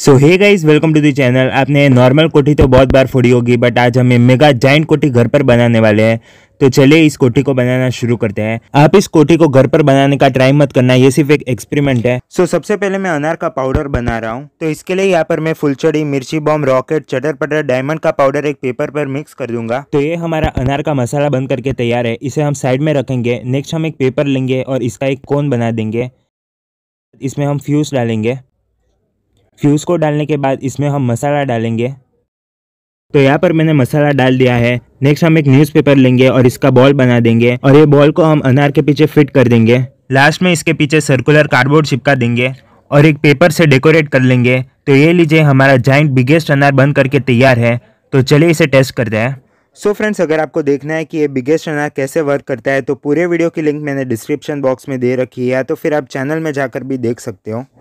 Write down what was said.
so hey guys welcome to the channel आपने normal कोठी तो बहुत बार फोड़ी होगी बट आज हमें मेगा जाइंट कोठी घर पर बनाने वाले हैं तो चलिए इस कोठी को बनाना शुरू करते हैं आप इस कोठी को घर पर बनाने का ट्राई मत करना ये सिर्फ एक एक्सपेरिमेंट है सो so, सबसे पहले मैं अनार का पाउडर बना रहा हूँ तो इसके लिए यहाँ पर मैं फुलचड़ी मिर्ची बॉम रॉकेट चटर पटर डायमंड का पाउडर एक पेपर पर मिक्स कर दूंगा तो ये हमारा अनार का मसाला बन करके तैयार है इसे हम साइड में रखेंगे नेक्स्ट हम एक पेपर लेंगे और इसका एक कोन बना देंगे इसमें हम फ्यूज डालेंगे फ्यूज़ को डालने के बाद इसमें हम मसाला डालेंगे तो यहाँ पर मैंने मसाला डाल दिया है नेक्स्ट हम एक न्यूज़पेपर लेंगे और इसका बॉल बना देंगे और ये बॉल को हम अनार के पीछे फिट कर देंगे लास्ट में इसके पीछे सर्कुलर कार्डबोर्ड चिपका देंगे और एक पेपर से डेकोरेट कर लेंगे तो ये लीजिए हमारा जॉइंट बिगेस्ट अनार बन करके तैयार है तो चलिए इसे टेस्ट करते हैं सो so फ्रेंड्स अगर आपको देखना है कि ये बिगेस्ट अनार कैसे वर्क करता है तो पूरे वीडियो की लिंक मैंने डिस्क्रिप्शन बॉक्स में दे रखी है तो फिर आप चैनल में जाकर भी देख सकते हो